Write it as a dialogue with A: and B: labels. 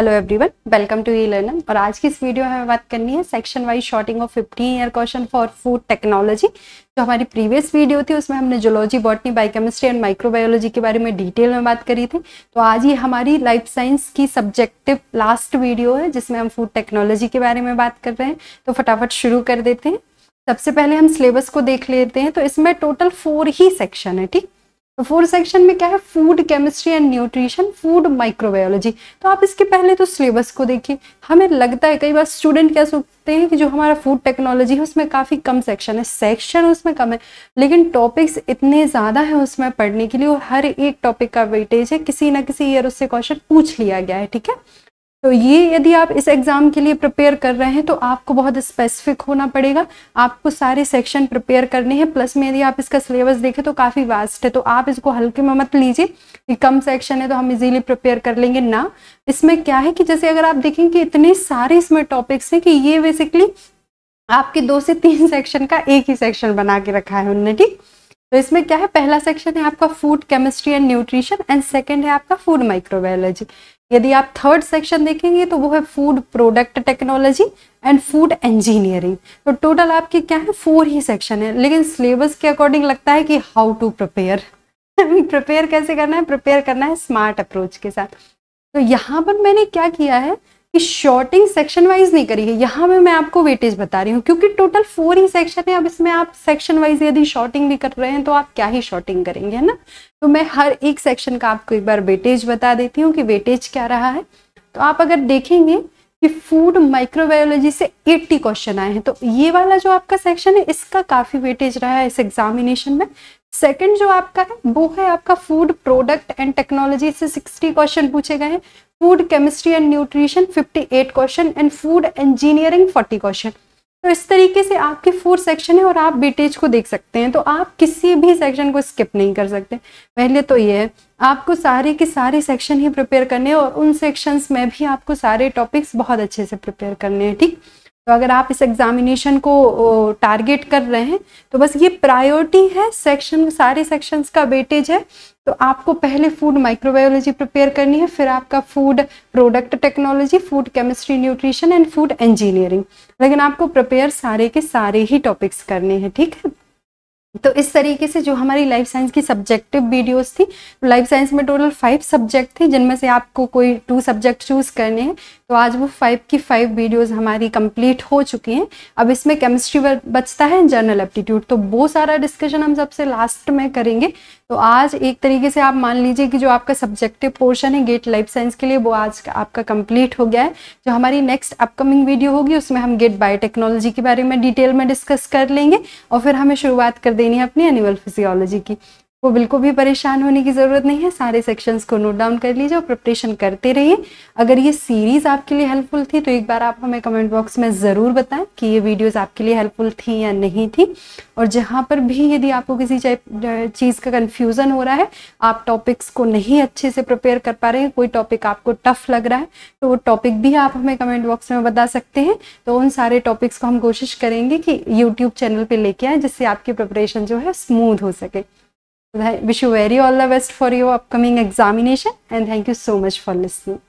A: Hello everyone welcome to E learner और आज की इस वीडियो में हमें बात करनी है section wise sorting of 15 year question for food technology जो हमारी प्रीवियस वीडियो थी उसमें हमने zoology botany biochemistry and microbiology के बारे में डिटेल में बात करी थी तो आज ये हमारी लाइफ साइंस की सब्जेक्टिव लास्ट वीडियो है जिसमें हम फूड टेक्नोलॉजी के बारे में बात कर रहे हैं तो फटाफट शुरू कर देते हैं सबसे पहले हम सिलेबस को देख लेते हैं तो इसमें टोटल फोर ही सेक्शन है ठीक तो फोर्थ सेक्शन में क्या है food chemistry and nutrition food microbiology तो आप इसके पहले तो सिलेबस को देखिए हमें लगता है कई बार स्टूडेंट क्या सोचते हैं कि जो हमारा फूड टेक्नोलॉजी है उसमें काफ़ी कम सेक्शन है सेक्शन उसमें कम है लेकिन टॉपिक्स इतने ज़्यादा है उसमें पढ़ने के लिए और हर एक टॉपिक का वेटेज है किसी ना किसी ईयर उससे क्वेश्चन पूछ लिया गया है ठीक है तो ये यदि आप इस एग्ज़ाम के लिए प्रिपेयर कर रहे हैं तो आपको बहुत स्पेसिफिक होना पड़ेगा आपको सारे सेक्शन प्रिपेयर करने हैं प्लस में यदि आप इसका सिलेबस देखें तो काफ़ी वास्ट है तो आप इसको हल्के में मत लीजिए कम सेक्शन है तो हम इजीली प्रिपेयर कर लेंगे ना इसमें क्या है कि जैसे अगर आप देखें कि इतने सारे इसमें टॉपिक्स हैं कि ये बेसिकली आपके दो से तीन सेक्शन का एक ही सेक्शन बना के रखा है उनने ठीक तो इसमें क्या है पहला सेक्शन है आपका food chemistry and nutrition and second है आपका फूड माइक्रोबायोलॉजी यदि आप थर्ड सेक्शन देखेंगे तो वो है food product technology and food engineering तो टोटल आपके क्या है फोर ही सेक्शन है लेकिन सिलेबस के अकॉर्डिंग लगता है कि हाउ टू प्रिपेयर प्रिपेयर कैसे करना है प्रिपेयर करना है स्मार्ट अप्रोच के साथ तो यहाँ पर मैंने क्या किया है शॉर्टिंग सेक्शन वाइज नहीं करी है यहाँ पे मैं आपको वेटेज बता रही हूँ क्योंकि टोटल फोर ही सेक्शन है अब इसमें आप सेक्शन वाइज यदि शॉर्टिंग भी कर रहे हैं तो आप क्या ही शॉर्टिंग करेंगे है ना तो मैं हर एक सेक्शन का आपको एक बार वेटेज बता देती हूँ कि वेटेज क्या रहा है तो आप अगर देखेंगे कि फूड माइक्रोबायोलॉजी से 80 क्वेश्चन आए हैं तो ये वाला जो आपका सेक्शन है इसका काफ़ी वेटेज रहा है इस एग्जामिनेशन में सेकंड जो आपका है वो है आपका फूड प्रोडक्ट एंड टेक्नोलॉजी से 60 क्वेश्चन पूछे गए हैं food chemistry and nutrition 58 question and food engineering 40 question तो इस तरीके से आपके फोर सेक्शन है और आप बीटेज को देख सकते हैं तो आप किसी भी सेक्शन को स्किप नहीं कर सकते पहले तो ये है आपको सारे के सारे सेक्शन ही प्रिपेयर करने और उन सेक्शंस में भी आपको सारे टॉपिक्स बहुत अच्छे से प्रिपेयर करने हैं ठीक तो अगर आप इस एग्जामिनेशन को टारगेट कर रहे हैं तो बस ये प्रायोरिटी है सेक्शन सारे सेक्शंस का वेटेज है तो आपको पहले फूड माइक्रोबायोलॉजी प्रिपेयर करनी है फिर आपका food product technology food chemistry nutrition and food engineering लेकिन आपको प्रिपेयर सारे के सारे ही टॉपिक्स करने हैं ठीक है तो इस तरीके से जो हमारी लाइफ साइंस की सब्जेक्टिव वीडियोस थी लाइफ तो साइंस में टोटल फाइव सब्जेक्ट थे जिनमें से आपको कोई टू सब्जेक्ट चूज करने हैं तो आज वो फाइव की फाइव वीडियोस हमारी कंप्लीट हो चुकी हैं अब इसमें केमिस्ट्री बचता है जनरल एप्टीट्यूड तो वो सारा डिस्कशन हम सबसे लास्ट में करेंगे तो आज एक तरीके से आप मान लीजिए कि जो आपका सब्जेक्टिव पोर्शन है गेट लाइफ साइंस के लिए वो आज आपका कंप्लीट हो गया है जो हमारी नेक्स्ट अपकमिंग वीडियो होगी उसमें हम गेट बायोटेक्नोलॉजी के बारे में डिटेल में डिस्कस कर लेंगे और फिर हमें शुरुआत कर देनी है अपनी एनिमल फिजियोलॉजी की वो बिल्कुल भी परेशान होने की ज़रूरत नहीं है सारे सेक्शंस को नोट डाउन कर लीजिए और प्रिपरेशन करते रहिए अगर ये सीरीज़ आपके लिए हेल्पफुल थी तो एक बार आप हमें कमेंट बॉक्स में ज़रूर बताएं कि ये वीडियोस आपके लिए हेल्पफुल थी या नहीं थी और जहाँ पर भी यदि आपको किसी चीज़ का कन्फ्यूज़न हो रहा है आप टॉपिक्स को नहीं अच्छे से प्रिपेयर कर पा रहे हैं कोई टॉपिक आपको टफ लग रहा है तो वो टॉपिक भी आप हमें कमेंट बॉक्स में बता सकते हैं तो उन सारे टॉपिक्स को हम कोशिश करेंगे कि यूट्यूब चैनल पर लेके आएँ जिससे आपकी प्रिपरेशन जो है स्मूथ हो सके I wish you very all the best for your upcoming examination and thank you so much for listening.